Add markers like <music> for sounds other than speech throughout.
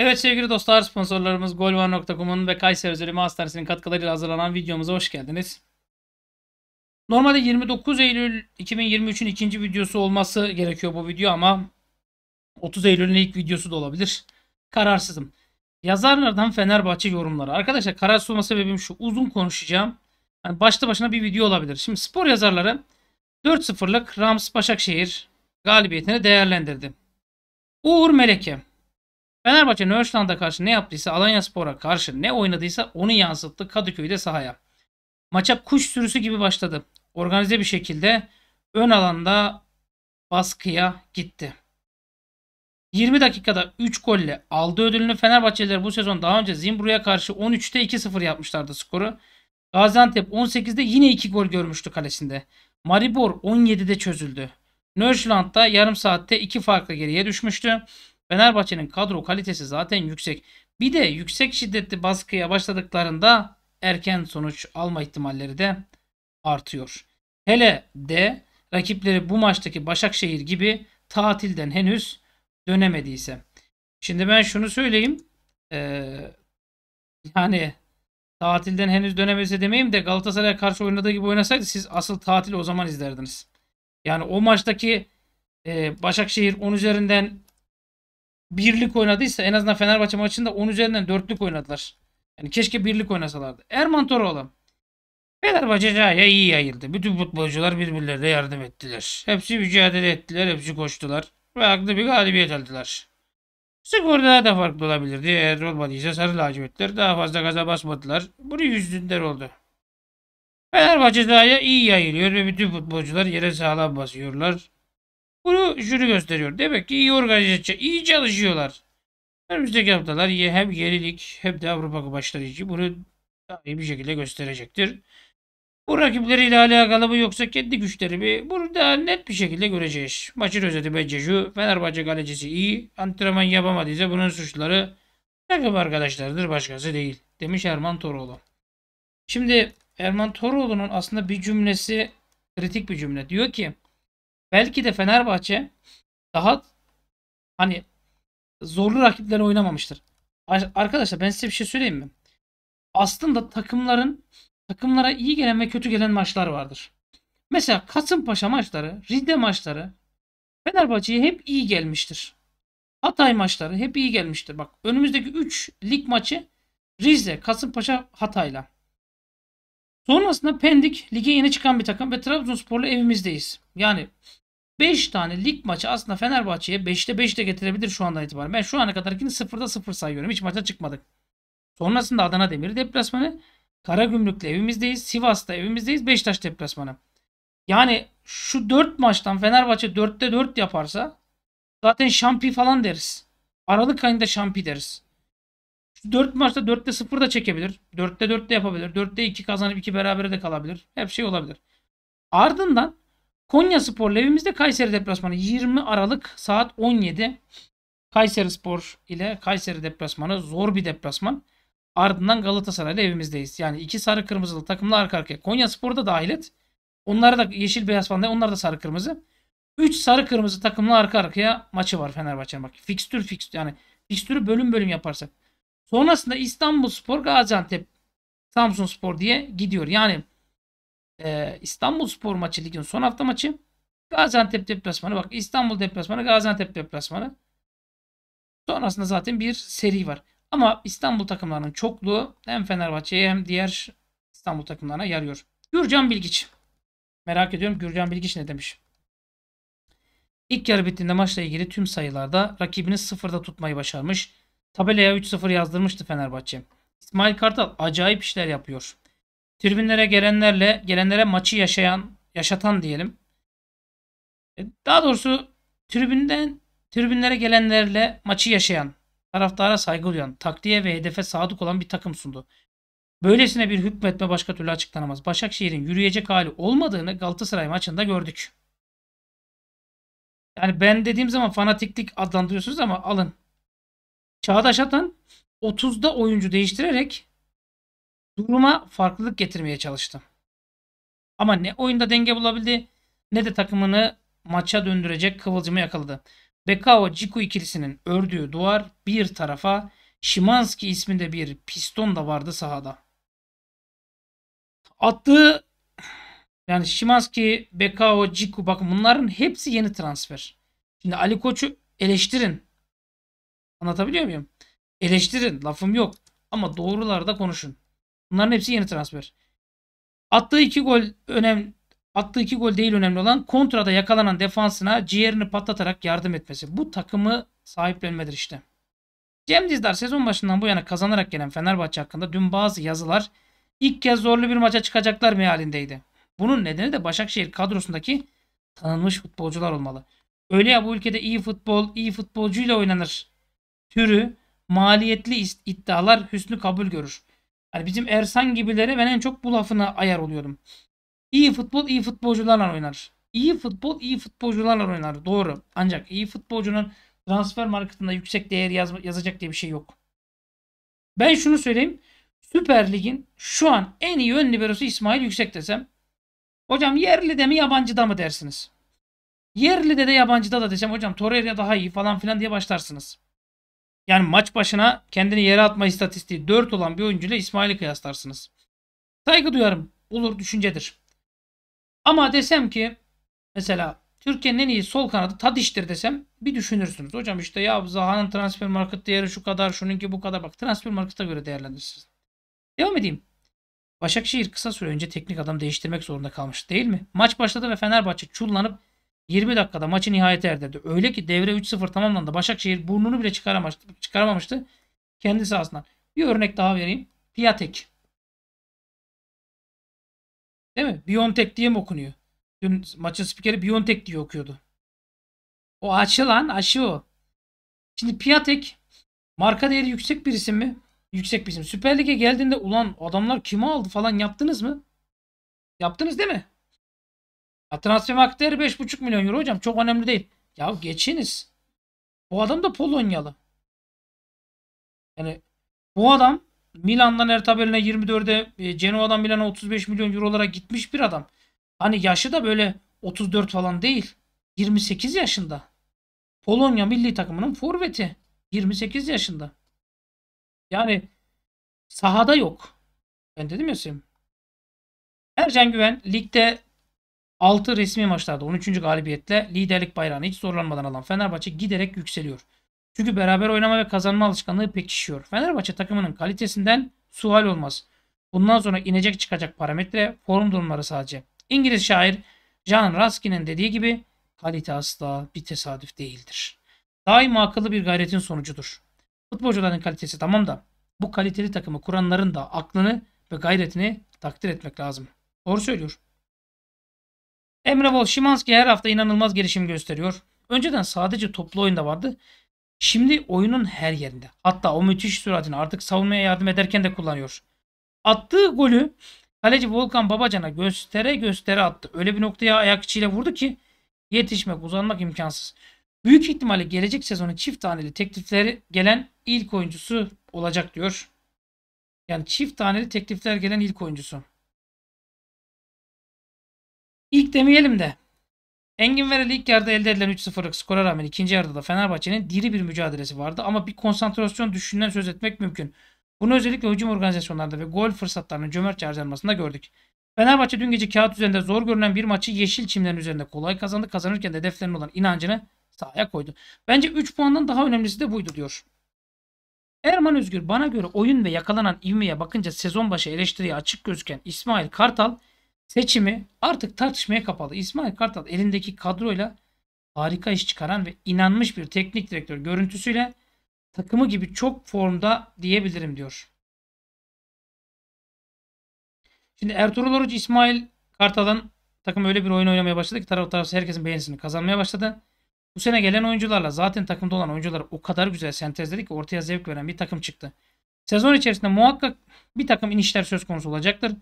Evet sevgili dostlar sponsorlarımız golvar.com'un ve Kayseri Özelime Hastanesi'nin katkılarıyla hazırlanan videomuza hoş geldiniz. Normalde 29 Eylül 2023'ün ikinci videosu olması gerekiyor bu video ama 30 Eylül'ün ilk videosu da olabilir. Kararsızım. Yazarlardan Fenerbahçe yorumları. Arkadaşlar kararsız olma sebebim şu uzun konuşacağım. Yani başta başına bir video olabilir. Şimdi spor yazarları 4-0'lık Rams Başakşehir galibiyetini değerlendirdi. Uğur Meleke Fenerbahçe Nörstand'a karşı ne yaptıysa Alanya Spor'a karşı ne oynadıysa onu yansıttı Kadıköy'de sahaya. Maça kuş sürüsü gibi başladı. Organize bir şekilde ön alanda baskıya gitti. 20 dakikada 3 golle aldı ödülünü. Fenerbahçeliler bu sezon daha önce Zimbru'ya karşı 13'te 2-0 yapmışlardı skoru. Gaziantep 18'de yine 2 gol görmüştü kalesinde. Maribor 17'de çözüldü. Nörşland'da yarım saatte 2 farklı geriye düşmüştü. Fenerbahçe'nin kadro kalitesi zaten yüksek. Bir de yüksek şiddetli baskıya başladıklarında erken sonuç alma ihtimalleri de artıyor. Hele de rakipleri bu maçtaki Başakşehir gibi tatilden henüz dönemediyse. Şimdi ben şunu söyleyeyim. Ee, yani tatilden henüz dönemese demeyeyim de Galatasaray'a karşı oynadığı gibi oynasaydı siz asıl tatili o zaman izlerdiniz. Yani o maçtaki e, Başakşehir 10 üzerinden birlik oynadıysa en azından Fenerbahçe maçında 10 üzerinden dörtlük oynadılar. Yani keşke birlik oynasalardı. Erman Toroğlu. Fenerbahçe cahaya iyi yayıldı. Bütün futbolcular birbirlerine yardım ettiler. Hepsi mücadele ettiler, hepsi koştular. Ve haklı bir galibiyet aldılar. Skor daha da farklı olabilirdi. Eğer olmadıysa sarı lacivertler daha fazla gaza basmadılar. Bunu yüzünden oldu. Fenerbahçe sahaya iyi yayılıyor ve bütün futbolcular yere sağlam basıyorlar. Bunu jüri gösteriyor. Demek ki iyi organize, iyi çalışıyorlar. Önümüzdeki haftalar hem yenilik hem de Avrupa başları için bunu daha iyi bir şekilde gösterecektir. Bu rakipleriyle alakalı mı yoksa kendi güçleri mi? Bunu daha net bir şekilde göreceğiz. Maçın özeti bence şu. Fenerbahçe kalecisi iyi. Antrenman yapamadıysa bunun suçları takım arkadaşlarıdır başkası değil. Demiş Erman Toroğlu. Şimdi Erman Toroğlu'nun aslında bir cümlesi kritik bir cümle. Diyor ki belki de Fenerbahçe daha hani zorlu rakiplerle oynamamıştır. Arkadaşlar ben size bir şey söyleyeyim mi? Aslında takımların takımlara iyi gelen ve kötü gelen maçlar vardır. Mesela Kasımpaşa maçları, Ride maçları Fenerbahçe'ye hep iyi gelmiştir. Hatay maçları hep iyi gelmiştir. Bak önümüzdeki 3 lig maçı Rize, Kasımpaşa, Hatay'la. Sonrasında Pendik lige yeni çıkan bir takım ve Trabzonspor'la evimizdeyiz. Yani 5 tane lig maçı aslında Fenerbahçe'ye 5'te 5 de getirebilir şu andan itibaren. Ben şu ana kadarkini 0'da 0 sayıyorum. Hiç maça çıkmadık. Sonrasında Adana Demir deplasmanı. Karagümrük'le evimizdeyiz. Sivas'ta evimizdeyiz. Beşiktaş deplasmanı. Yani şu 4 maçtan Fenerbahçe 4'te 4 yaparsa zaten şampi falan deriz. Aralık ayında şampi deriz. Şu 4 maçta 4'te 0 da çekebilir. 4'te 4 de yapabilir. 4'te 2 kazanıp 2 berabere de kalabilir. Hep şey olabilir. Ardından Konya Spor evimizde Kayseri deplasmanı 20 Aralık saat 17. Kayseri Spor ile Kayseri deplasmanı zor bir deplasman. Ardından Galatasaray'la evimizdeyiz. Yani iki sarı kırmızılı takımla arka arkaya. Konya Spor'u da dahil et. Onlara da yeşil beyaz falan değil. Onlar da sarı kırmızı. 3 sarı kırmızı takımla arka arkaya maçı var Fenerbahçe'nin bak. Fikstür fikstür yani fikstürü bölüm bölüm yaparsak. Sonrasında İstanbul Spor, Gaziantep, Samsun Spor diye gidiyor. Yani ee, İstanbul Spor maçı ligin son hafta maçı. Gaziantep deplasmanı. Bak İstanbul deplasmanı, Gaziantep deplasmanı. Sonrasında zaten bir seri var. Ama İstanbul takımlarının çokluğu hem Fenerbahçe'ye hem diğer İstanbul takımlarına yarıyor. Gürcan Bilgiç. Merak ediyorum Gürcan Bilgiç ne demiş? İlk yarı bittiğinde maçla ilgili tüm sayılarda rakibini sıfırda tutmayı başarmış. Tabelaya 3-0 yazdırmıştı Fenerbahçe. İsmail Kartal acayip işler yapıyor tribünlere gelenlerle gelenlere maçı yaşayan, yaşatan diyelim. E, daha doğrusu tribünden tribünlere gelenlerle maçı yaşayan, taraftara saygı duyan, taktiğe ve hedefe sadık olan bir takım sundu. Böylesine bir hükmetme başka türlü açıklanamaz. Başakşehir'in yürüyecek hali olmadığını Galatasaray maçında gördük. Yani ben dediğim zaman fanatiklik adlandırıyorsunuz ama alın. Çağdaş Atan 30'da oyuncu değiştirerek duruma farklılık getirmeye çalıştı. Ama ne oyunda denge bulabildi ne de takımını maça döndürecek kıvılcımı yakaladı. Bekao Ciku ikilisinin ördüğü duvar bir tarafa Şimanski isminde bir piston da vardı sahada. Attığı yani Şimanski, Bekao, Ciku bakın bunların hepsi yeni transfer. Şimdi Ali Koç'u eleştirin. Anlatabiliyor muyum? Eleştirin lafım yok. Ama doğrularda konuşun. Bunların hepsi yeni transfer. Attığı iki gol önemli attığı iki gol değil önemli olan kontrada yakalanan defansına ciğerini patlatarak yardım etmesi. Bu takımı sahiplenmedir işte. Cem Dizdar sezon başından bu yana kazanarak gelen Fenerbahçe hakkında dün bazı yazılar ilk kez zorlu bir maça çıkacaklar mealindeydi. Bunun nedeni de Başakşehir kadrosundaki tanınmış futbolcular olmalı. Öyle ya bu ülkede iyi futbol, iyi futbolcuyla oynanır. Türü, maliyetli iddialar hüsnü kabul görür. Hani bizim Ersan gibilere ben en çok bu lafına ayar oluyordum. İyi futbol iyi futbolcularla oynar. İyi futbol iyi futbolcularla oynar. Doğru. Ancak iyi futbolcunun transfer marketinde yüksek değer yaz yazacak diye bir şey yok. Ben şunu söyleyeyim. Süper Lig'in şu an en iyi ön liberosu İsmail Yüksek desem. Hocam yerli de mi yabancı da mı dersiniz? Yerli de de da da desem hocam Torreira daha iyi falan filan diye başlarsınız. Yani maç başına kendini yere atma istatistiği 4 olan bir oyuncuyla İsmail'i kıyaslarsınız. Saygı duyarım. Olur düşüncedir. Ama desem ki mesela Türkiye'nin en iyi sol kanadı Tadiş'tir desem bir düşünürsünüz. Hocam işte ya Zaha'nın transfer market değeri şu kadar, şununki bu kadar. Bak transfer market'a göre değerlendirirsiniz. Devam edeyim. Başakşehir kısa süre önce teknik adam değiştirmek zorunda kalmış değil mi? Maç başladı ve Fenerbahçe çullanıp 20 dakikada maçı nihayete erdirdi. Öyle ki devre 3-0 tamamlandı. Başakşehir burnunu bile çıkaramamıştı. çıkaramamıştı kendi sahasından. Bir örnek daha vereyim. Piatek. Değil mi? Biontech diye mi okunuyor? Dün maçın spikeri Biontech diye okuyordu. O aşı lan aşı o. Şimdi Piatek marka değeri yüksek bir isim mi? Yüksek bir isim. Süper Lig'e geldiğinde ulan adamlar kimi aldı falan yaptınız mı? Yaptınız değil mi? Ya transfer market değeri 5,5 milyon euro hocam. Çok önemli değil. Ya geçiniz. Bu adam da Polonyalı. Yani bu adam Milan'dan Ertabel'ine 24'e, e, Genoadan Milan'a 35 milyon eurolara gitmiş bir adam. Hani yaşı da böyle 34 falan değil. 28 yaşında. Polonya milli takımının forveti. 28 yaşında. Yani sahada yok. Ben dedim ya Sim. Ercan Güven ligde 6 resmi maçlarda 13. galibiyetle liderlik bayrağını hiç zorlanmadan alan Fenerbahçe giderek yükseliyor. Çünkü beraber oynama ve kazanma alışkanlığı pekişiyor. Fenerbahçe takımının kalitesinden sual olmaz. Bundan sonra inecek çıkacak parametre form durumları sadece. İngiliz şair John Ruskin'in dediği gibi kalite asla bir tesadüf değildir. Daima akıllı bir gayretin sonucudur. Futbolcuların kalitesi tamam da bu kaliteli takımı kuranların da aklını ve gayretini takdir etmek lazım. Doğru söylüyor. Emre Bol Şimanski her hafta inanılmaz gelişim gösteriyor. Önceden sadece toplu oyunda vardı. Şimdi oyunun her yerinde. Hatta o müthiş süratini artık savunmaya yardım ederken de kullanıyor. Attığı golü kaleci Volkan Babacan'a göstere göstere attı. Öyle bir noktaya ayak içiyle vurdu ki yetişmek, uzanmak imkansız. Büyük ihtimalle gelecek sezonun çift taneli teklifleri gelen ilk oyuncusu olacak diyor. Yani çift taneli teklifler gelen ilk oyuncusu. İlk demeyelim de. Engin Verel ilk yarıda elde edilen 3-0'lık skora rağmen ikinci yarıda da Fenerbahçe'nin diri bir mücadelesi vardı ama bir konsantrasyon düşüşünden söz etmek mümkün. Bunu özellikle hücum organizasyonlarında ve gol fırsatlarının cömertçe harcanmasında gördük. Fenerbahçe dün gece kağıt üzerinde zor görünen bir maçı yeşil çimlerin üzerinde kolay kazandı. Kazanırken de hedeflerine olan inancını sahaya koydu. Bence 3 puandan daha önemlisi de buydu diyor. Erman Özgür bana göre oyun ve yakalanan ivmeye bakınca sezon başı eleştiriye açık gözüken İsmail Kartal seçimi artık tartışmaya kapalı. İsmail Kartal elindeki kadroyla harika iş çıkaran ve inanmış bir teknik direktör görüntüsüyle takımı gibi çok formda diyebilirim diyor. Şimdi Ertuğrul Oruç İsmail Kartal'ın takım öyle bir oyun oynamaya başladı ki tarafı herkesin beğenisini kazanmaya başladı. Bu sene gelen oyuncularla zaten takımda olan oyuncuları o kadar güzel sentezledi ki ortaya zevk veren bir takım çıktı. Sezon içerisinde muhakkak bir takım inişler söz konusu olacaktır.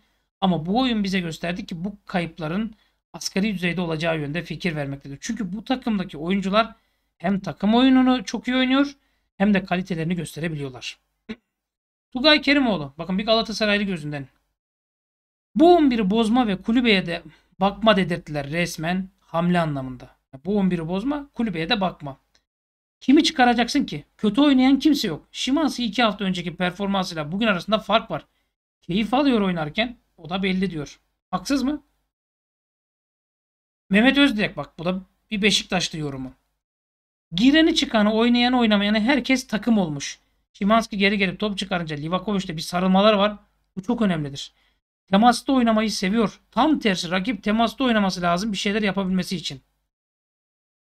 Ama bu oyun bize gösterdi ki bu kayıpların asgari düzeyde olacağı yönde fikir vermektedir. Çünkü bu takımdaki oyuncular hem takım oyununu çok iyi oynuyor hem de kalitelerini gösterebiliyorlar. Tugay Kerimoğlu. Bakın bir Galatasaraylı gözünden. Bu 11'i bozma ve kulübeye de bakma dedirttiler resmen hamle anlamında. Bu 11'i bozma kulübeye de bakma. Kimi çıkaracaksın ki? Kötü oynayan kimse yok. Şimanski 2 hafta önceki performansıyla bugün arasında fark var. Keyif alıyor oynarken. O da belli diyor. Haksız mı? Mehmet Özdek bak bu da bir Beşiktaşlı yorumu. Gireni çıkanı oynayanı oynamayanı herkes takım olmuş. Şimanski geri gelip top çıkarınca Livakovic'te bir sarılmalar var. Bu çok önemlidir. Temasta oynamayı seviyor. Tam tersi rakip temasta oynaması lazım bir şeyler yapabilmesi için.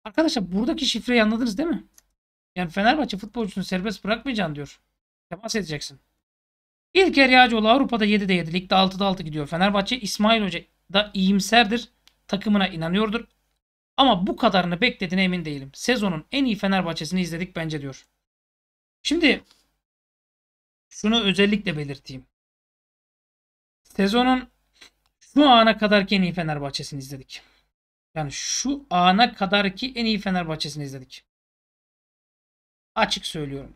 Arkadaşlar buradaki şifreyi anladınız değil mi? Yani Fenerbahçe futbolcusunu serbest bırakmayacaksın diyor. Temas edeceksin. İlker Yağcıoğlu Avrupa'da 7'de 7, ligde 6'da 6 gidiyor. Fenerbahçe İsmail Hoca da iyimserdir. Takımına inanıyordur. Ama bu kadarını beklediğine emin değilim. Sezonun en iyi Fenerbahçesini izledik bence diyor. Şimdi şunu özellikle belirteyim. Sezonun şu ana kadarki en iyi Fenerbahçesini izledik. Yani şu ana kadarki en iyi Fenerbahçesini izledik. Açık söylüyorum.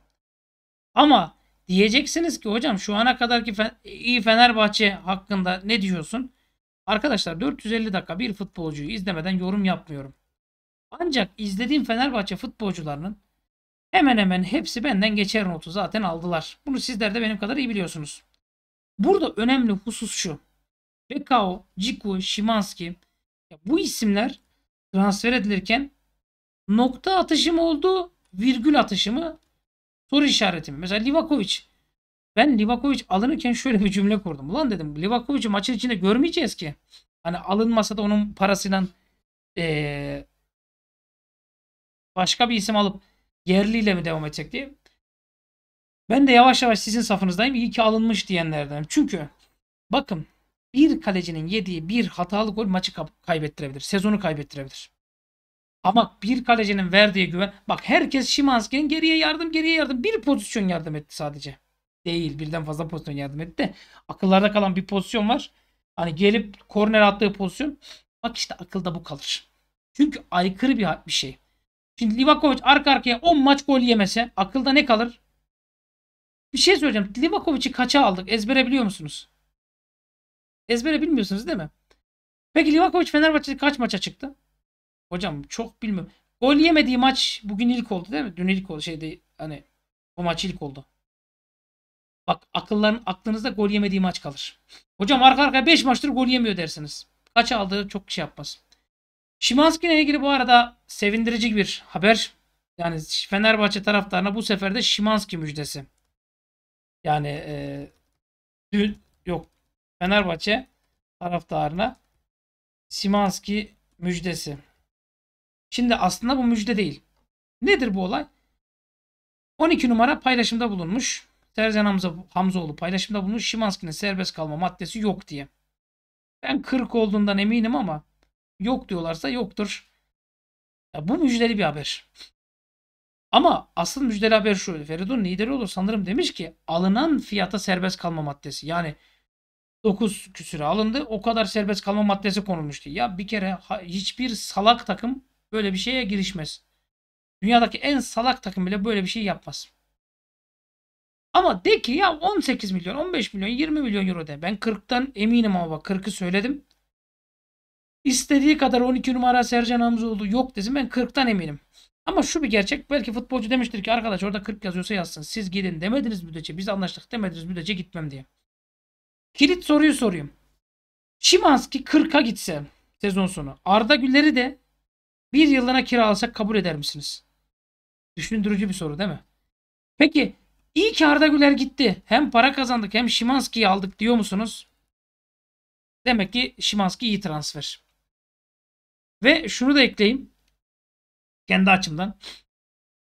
Ama Diyeceksiniz ki hocam şu ana kadarki fe iyi Fenerbahçe hakkında ne diyorsun? Arkadaşlar 450 dakika bir futbolcuyu izlemeden yorum yapmıyorum. Ancak izlediğim Fenerbahçe futbolcularının hemen hemen hepsi benden geçer notu zaten aldılar. Bunu sizler de benim kadar iyi biliyorsunuz. Burada önemli husus şu. Bekao, Ciku, Şimanski bu isimler transfer edilirken nokta atışı mı oldu, virgül atışı mı Soru işareti mi? Mesela Livakovic. Ben Livakovic alınırken şöyle bir cümle kurdum. Ulan dedim Livakovic'i maçın içinde görmeyeceğiz ki. Hani alınmasa da onun parasıyla ee, başka bir isim alıp yerliyle mi devam edecek diye. Ben de yavaş yavaş sizin safınızdayım. İyi ki alınmış diyenlerdenim. Çünkü bakın bir kalecinin yediği bir hatalı gol maçı kaybettirebilir. Sezonu kaybettirebilir. Ama bir kalecinin verdiği güven. Bak herkes Şimanski'nin geriye yardım geriye yardım. Bir pozisyon yardım etti sadece. Değil birden fazla pozisyon yardım etti Akıllarda kalan bir pozisyon var. Hani gelip korner attığı pozisyon. Bak işte akılda bu kalır. Çünkü aykırı bir, bir şey. Şimdi Livakovic arka arkaya 10 maç gol yemese akılda ne kalır? Bir şey söyleyeceğim. Livakovic'i kaça aldık? Ezbere biliyor musunuz? Ezbere bilmiyorsunuz değil mi? Peki Livakovic Fenerbahçe'de kaç maça çıktı? Hocam çok bilmiyorum. Gol yemediği maç bugün ilk oldu değil mi? Dün ilk oldu. Şeyde hani bu maç ilk oldu. Bak akılların aklınızda gol yemediği maç kalır. Hocam arka arkaya 5 maçtır gol yemiyor dersiniz. Kaç aldı çok kişi şey yapmaz. Şimanski ile ilgili bu arada sevindirici bir haber. Yani Fenerbahçe taraftarına bu sefer de Şimanski müjdesi. Yani e, dün yok Fenerbahçe taraftarına Şimanski müjdesi. Şimdi aslında bu müjde değil. Nedir bu olay? 12 numara paylaşımda bulunmuş. Serzen Hamza, Hamzoğlu paylaşımda bulunmuş. Şimanski'nin serbest kalma maddesi yok diye. Ben 40 olduğundan eminim ama yok diyorlarsa yoktur. Ya bu müjdeli bir haber. Ama asıl müjdeli haber şu. Feridun lideri olur sanırım demiş ki alınan fiyata serbest kalma maddesi. Yani 9 küsürü alındı. O kadar serbest kalma maddesi konulmuştu. Ya bir kere hiçbir salak takım Böyle bir şeye girişmez. Dünyadaki en salak takım bile böyle bir şey yapmaz. Ama de ki ya 18 milyon, 15 milyon, 20 milyon euro de. Ben 40'tan eminim ama bak 40'ı söyledim. İstediği kadar 12 numara Sercan oldu. yok desin ben 40'tan eminim. Ama şu bir gerçek belki futbolcu demiştir ki arkadaş orada 40 yazıyorsa yazsın. Siz gidin demediniz müddetçe biz anlaştık demediniz müddetçe gitmem diye. Kilit soruyu sorayım. Şimanski 40'a gitse sezon sonu. Arda Güler'i de bir yıllığına kiralasak kabul eder misiniz? Düşündürücü bir soru değil mi? Peki iyi ki Arda Güler gitti. Hem para kazandık hem Şimanski'yi aldık diyor musunuz? Demek ki Şimanski iyi transfer. Ve şunu da ekleyeyim. Kendi açımdan.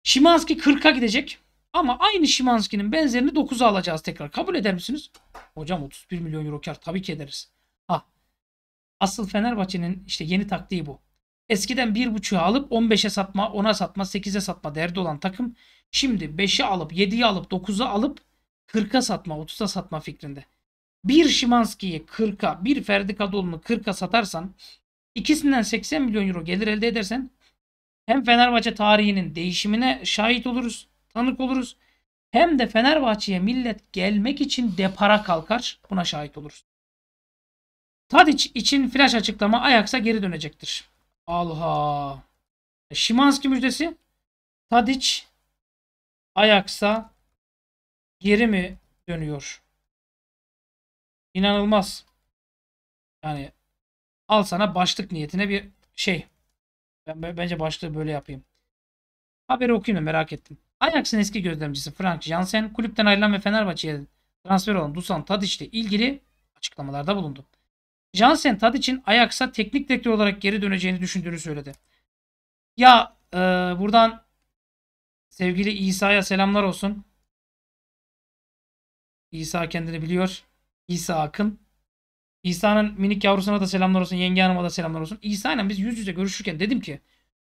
Şimanski 40'a gidecek. Ama aynı Şimanski'nin benzerini 9'a alacağız tekrar. Kabul eder misiniz? Hocam 31 milyon euro kar tabii ki ederiz. Ha. Asıl Fenerbahçe'nin işte yeni taktiği bu. Eskiden 1.5'ü alıp 15'e satma, 10'a satma, 8'e satma derdi olan takım şimdi 5'i alıp 7'yi alıp 9'u alıp 40'a satma, 30'a satma fikrinde. Bir Şimanski'yi 40'a, bir Ferdi Kadıoğlu'nu 40'a satarsan ikisinden 80 milyon euro gelir elde edersen hem Fenerbahçe tarihinin değişimine şahit oluruz, tanık oluruz. Hem de Fenerbahçe'ye millet gelmek için depara kalkar. Buna şahit oluruz. Tadic için flash açıklama Ajax'a geri dönecektir. Alha, e, Şimanski müjdesi. Tadic Ayaksa geri mi dönüyor? İnanılmaz. Yani al sana başlık niyetine bir şey. Ben bence başlığı böyle yapayım. Haberi okuyayım da merak ettim. Ajax'ın eski gözlemcisi Frank Jansen kulüpten ayrılan ve Fenerbahçe'ye transfer olan Dusan Tadic ile ilgili açıklamalarda bulundu. Jansen tad için Ajax'a teknik direktör olarak geri döneceğini düşündüğünü söyledi. Ya e, buradan sevgili İsa'ya selamlar olsun. İsa kendini biliyor. İsa Akın. İsa'nın minik yavrusuna da selamlar olsun. Yenge hanıma da selamlar olsun. İsa'yla biz yüz yüze görüşürken dedim ki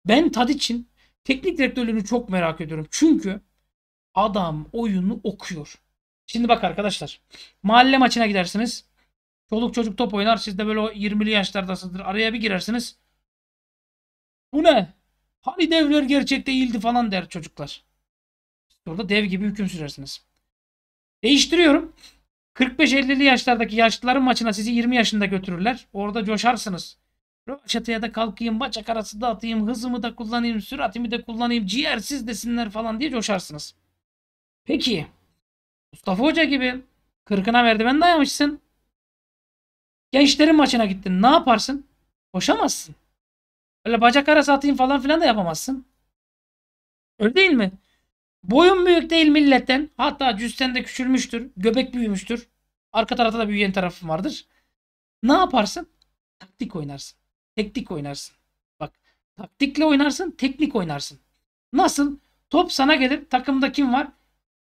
ben tad için teknik direktörlüğünü çok merak ediyorum. Çünkü adam oyunu okuyor. Şimdi bak arkadaşlar. Mahalle maçına gidersiniz. Çoluk çocuk top oynar. Siz de böyle o 20'li yaşlardasınızdır. Araya bir girersiniz. Bu ne? Hani devler gerçek değildi falan der çocuklar. Orada dev gibi hüküm sürersiniz. Değiştiriyorum. 45-50'li yaşlardaki yaşlıların maçına sizi 20 yaşında götürürler. Orada coşarsınız. Rövaşatıya da kalkayım, bacak arası atayım, hızımı da kullanayım, süratimi de kullanayım, ciğersiz desinler falan diye coşarsınız. Peki. Mustafa Hoca gibi kırkına merdiven dayamışsın. Gençlerin maçına gittin. Ne yaparsın? Koşamazsın. Öyle bacak arası atayım falan filan da yapamazsın. Öyle değil mi? Boyun büyük değil milletten. Hatta cüsten de küçülmüştür. Göbek büyümüştür. Arka tarafta da büyüyen tarafı vardır. Ne yaparsın? Taktik oynarsın. Teknik oynarsın. Bak taktikle oynarsın, teknik oynarsın. Nasıl? Top sana gelir. Takımda kim var?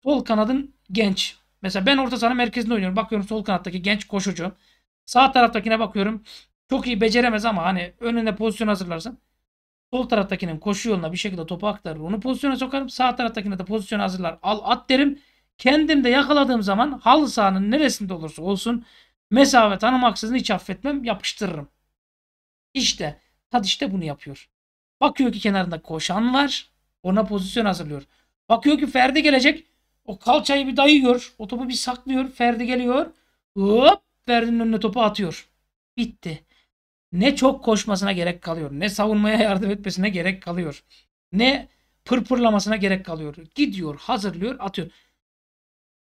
Sol kanadın genç. Mesela ben orta saha merkezinde oynuyorum. Bakıyorum sol kanattaki genç koşucu. Sağ taraftakine bakıyorum. Çok iyi beceremez ama hani önüne pozisyon hazırlarsın. sol taraftakinin koşu yoluna bir şekilde topu aktarır. Onu pozisyona sokarım. Sağ taraftakine de pozisyon hazırlar. Al at derim. Kendim de yakaladığım zaman halı sahanın neresinde olursa olsun mesafe tanımaksızın hiç affetmem. Yapıştırırım. İşte Tad işte bunu yapıyor. Bakıyor ki kenarında koşan var. Ona pozisyon hazırlıyor. Bakıyor ki Ferdi gelecek. O kalçayı bir dayıyor. O topu bir saklıyor. Ferdi geliyor. Hop Ferdi'nin önüne topu atıyor. Bitti. Ne çok koşmasına gerek kalıyor. Ne savunmaya yardım etmesine gerek kalıyor. Ne pırpırlamasına gerek kalıyor. Gidiyor, hazırlıyor, atıyor.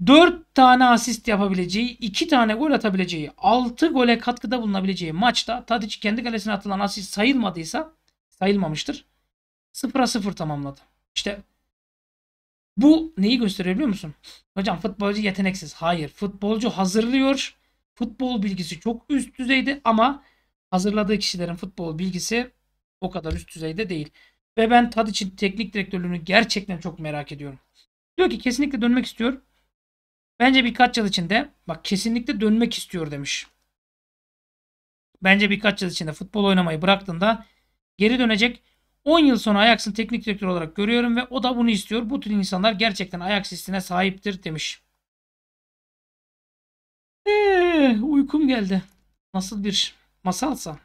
4 tane asist yapabileceği, 2 tane gol atabileceği, 6 gole katkıda bulunabileceği maçta Tadic kendi kalesine atılan asist sayılmadıysa sayılmamıştır. 0'a 0 tamamladı. İşte bu neyi gösteriyor biliyor musun? Hocam futbolcu yeteneksiz. Hayır. Futbolcu hazırlıyor futbol bilgisi çok üst düzeyde ama hazırladığı kişilerin futbol bilgisi o kadar üst düzeyde değil. Ve ben Tadic'in teknik direktörlüğünü gerçekten çok merak ediyorum. Diyor ki kesinlikle dönmek istiyor. Bence birkaç yıl içinde bak kesinlikle dönmek istiyor demiş. Bence birkaç yıl içinde futbol oynamayı bıraktığında geri dönecek. 10 yıl sonra Ajax'ın teknik direktörü olarak görüyorum ve o da bunu istiyor. Bu tür insanlar gerçekten Ajax hissine sahiptir demiş. Ee, uykum geldi. Nasıl bir masalsa.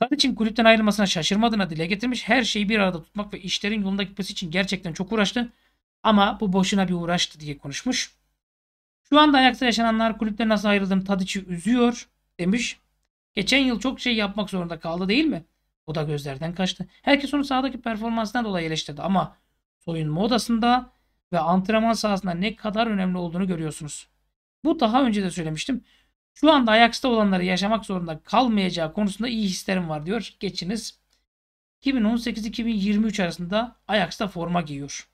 Tadic'in kulüpten ayrılmasına şaşırmadığına dile getirmiş. Her şeyi bir arada tutmak ve işlerin yolunda gitmesi için gerçekten çok uğraştı. Ama bu boşuna bir uğraştı diye konuşmuş. Şu anda ayakta yaşananlar kulüpten nasıl ayrıldım Tadic'i üzüyor demiş. Geçen yıl çok şey yapmak zorunda kaldı değil mi? O da gözlerden kaçtı. Herkes onu sahadaki performansından dolayı eleştirdi ama soyunma odasında ve antrenman sahasında ne kadar önemli olduğunu görüyorsunuz. Bu daha önce de söylemiştim. Şu anda Ajax'ta olanları yaşamak zorunda kalmayacağı konusunda iyi hislerim var diyor. Geçiniz. 2018-2023 arasında Ajax'ta forma giyiyor.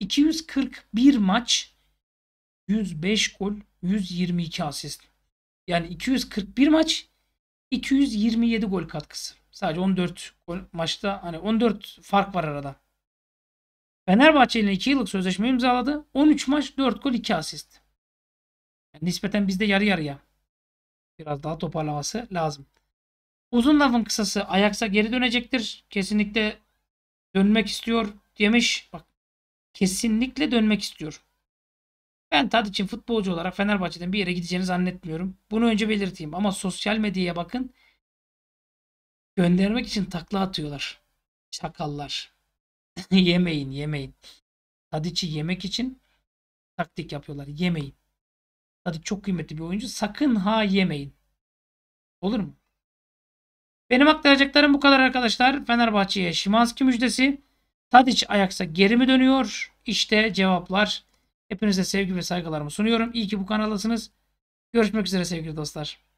241 maç 105 gol 122 asist. Yani 241 maç 227 gol katkısı. Sadece 14 gol maçta hani 14 fark var arada. Fenerbahçe ile 2 yıllık sözleşme imzaladı. 13 maç 4 gol 2 asist nispeten bizde yarı yarıya. Biraz daha toparlaması lazım. Uzun lafın kısası Ayaksa geri dönecektir. Kesinlikle dönmek istiyor demiş. Bak kesinlikle dönmek istiyor. Ben Tadic'in futbolcu olarak Fenerbahçe'den bir yere gideceğini zannetmiyorum. Bunu önce belirteyim ama sosyal medyaya bakın. Göndermek için takla atıyorlar. Çakallar. <laughs> yemeyin yemeyin. Tadic'i yemek için taktik yapıyorlar. Yemeyin. Tadic çok kıymetli bir oyuncu. Sakın ha yemeyin. Olur mu? Benim aktaracaklarım bu kadar arkadaşlar. Fenerbahçe'ye Şimanski müjdesi. Tadic ayaksa geri mi dönüyor? İşte cevaplar. Hepinize sevgi ve saygılarımı sunuyorum. İyi ki bu kanaldasınız. Görüşmek üzere sevgili dostlar.